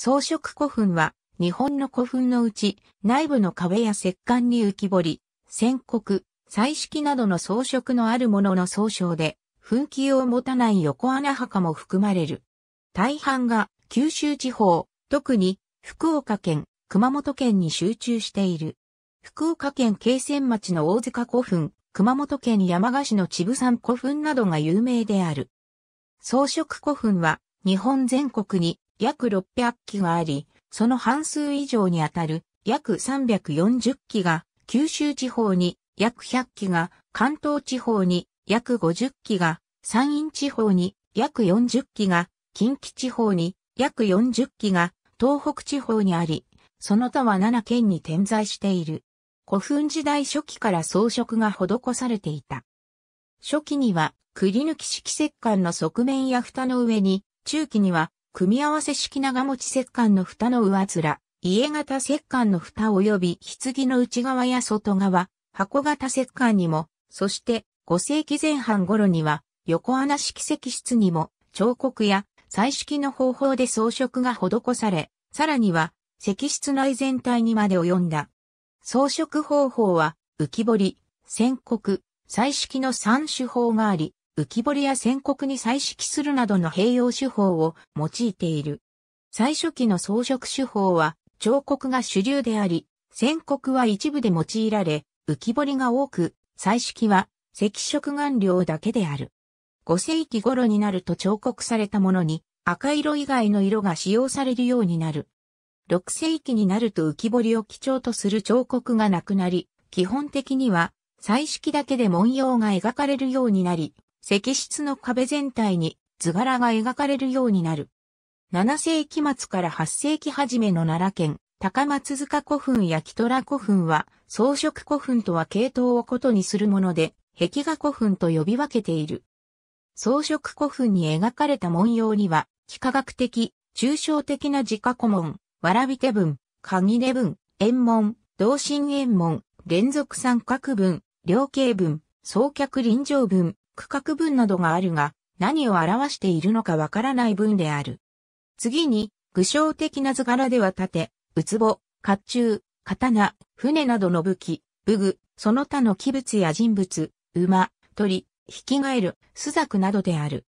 装飾古墳は、日本の古墳のうち、内部の壁や石棺に浮き彫り、戦国彩色などの装飾のあるものの総称で、噴気を持たない横穴墓も含まれる。大半が九州地方、特に福岡県、熊本県に集中している。福岡県慶仙町の大塚古墳、熊本県山鹿市の千武山古墳などが有名である。装飾古墳は日本全国に約600機があり、その半数以上にあたる約340機が九州地方に約100機が関東地方に約50機が山陰地方に約40機が近畿地方に約40機が東北地方にあり、その他は7県に点在している。古墳時代初期から装飾が施されていた。初期には、栗抜き式石棺の側面や蓋の上に、中期には組み合わせ式長持ち石棺の蓋の上面、家型石棺の蓋及び棺の内側や外側、箱型石棺にも、そして5世紀前半頃には横穴式石室にも彫刻や彩色の方法で装飾が施され、さらには石室内全体にまで及んだ。装飾方法は浮き彫り、線刻、彩色の3手法があり、浮き彫りや線刻に彩色するなどの併用手法を用いている。最初期の装飾手法は彫刻が主流であり、線刻は一部で用いられ、浮き彫りが多く、彩色は赤色顔料だけである。5世紀頃になると彫刻されたものに赤色以外の色が使用されるようになる。6世紀になると浮き彫りを基調とする彫刻がなくなり、基本的には彩色だけで文様が描かれるようになり、石室の壁全体に図柄が描かれるようになる。7世紀末から8世紀初めの奈良県、高松塚古墳や木虎古墳は、装飾古墳とは系統を異にするもので、壁画古墳と呼び分けている。装飾古墳に描かれた文様には、幾何学的、抽象的な自家古文、わらび手文、鍵手文、円文、同心円文、連続三角文、両形文、双脚臨場文、区画文などがあるが、何を表しているのかわからない文である。次に、具象的な図柄では盾、うつぼ、甲冑、刀、船などの武器、武具、その他の器物や人物、馬、鳥、引き換える、朱雀などである。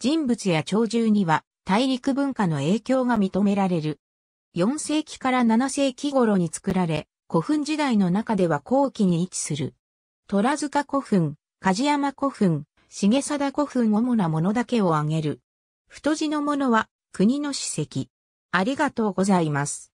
人物や鳥獣には、大陸文化の影響が認められる。4世紀から7世紀頃に作られ、古墳時代の中では後期に位置する。虎塚古墳、梶山古墳、重貞古墳主なものだけを挙げる。太字のものは国の史跡。ありがとうございます。